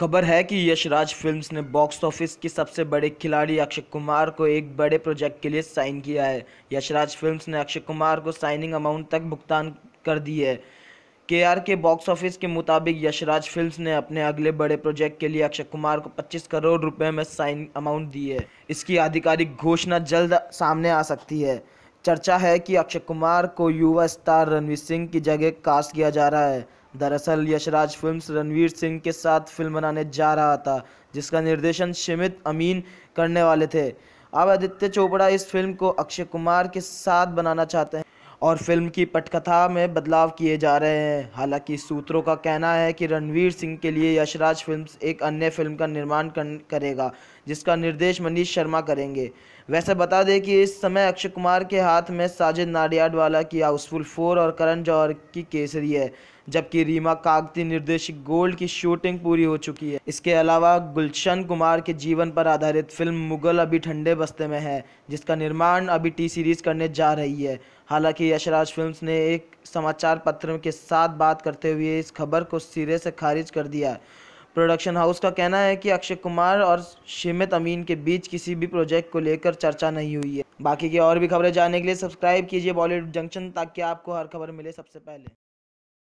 खबर है कि यशराज फिल्म्स ने बॉक्स ऑफिस के सबसे बड़े खिलाड़ी अक्षय कुमार को एक बड़े प्रोजेक्ट के लिए साइन किया है यशराज फिल्म्स ने अक्षय कुमार को साइनिंग अमाउंट तक भुगतान कर दी है के आर के बॉक्स ऑफिस के मुताबिक यशराज फिल्म्स ने अपने अगले बड़े प्रोजेक्ट के लिए अक्षय कुमार को 25 करोड़ रुपए में साइन अमाउंट दी है इसकी आधिकारिक घोषणा जल्द सामने आ सकती है चर्चा है कि अक्षय कुमार को युवा स्टार रणवीर सिंह की जगह कास्ट किया जा रहा है दरअसल यशराज फिल्म्स रणवीर सिंह के साथ फिल्म बनाने जा रहा था जिसका निर्देशन शिमित अमीन करने वाले थे अब आदित्य चोपड़ा इस फिल्म को अक्षय कुमार के साथ बनाना चाहते हैं और फिल्म की पटकथा में बदलाव किए जा रहे हैं हालांकि सूत्रों का कहना है कि रणवीर सिंह के लिए यशराज फिल्म्स एक अन्य फिल्म का निर्माण करेगा जिसका निर्देश मनीष शर्मा करेंगे वैसे बता दें कि इस समय अक्षय कुमार के हाथ में साजिद नाडियाडवाला की हाउसफुल फोर और करण जौहर की केसरी है जबकि रीमा कागती निर्देशित गोल्ड की शूटिंग पूरी हो चुकी है इसके अलावा गुलशन कुमार के जीवन पर आधारित फिल्म मुगल अभी ठंडे बस्ते में है जिसका निर्माण अभी टी सीरीज करने जा रही है हालांकि यशराज फिल्म्स ने एक समाचार पत्र के साथ बात करते हुए इस खबर को सिरे से खारिज कर दिया प्रोडक्शन हाउस का कहना है कि अक्षय कुमार और शिमित अमीन के बीच किसी भी प्रोजेक्ट को लेकर चर्चा नहीं हुई है बाकी की और भी खबरें जानने के लिए सब्सक्राइब कीजिए बॉलीवुड जंक्शन ताकि आपको हर खबर मिले सबसे पहले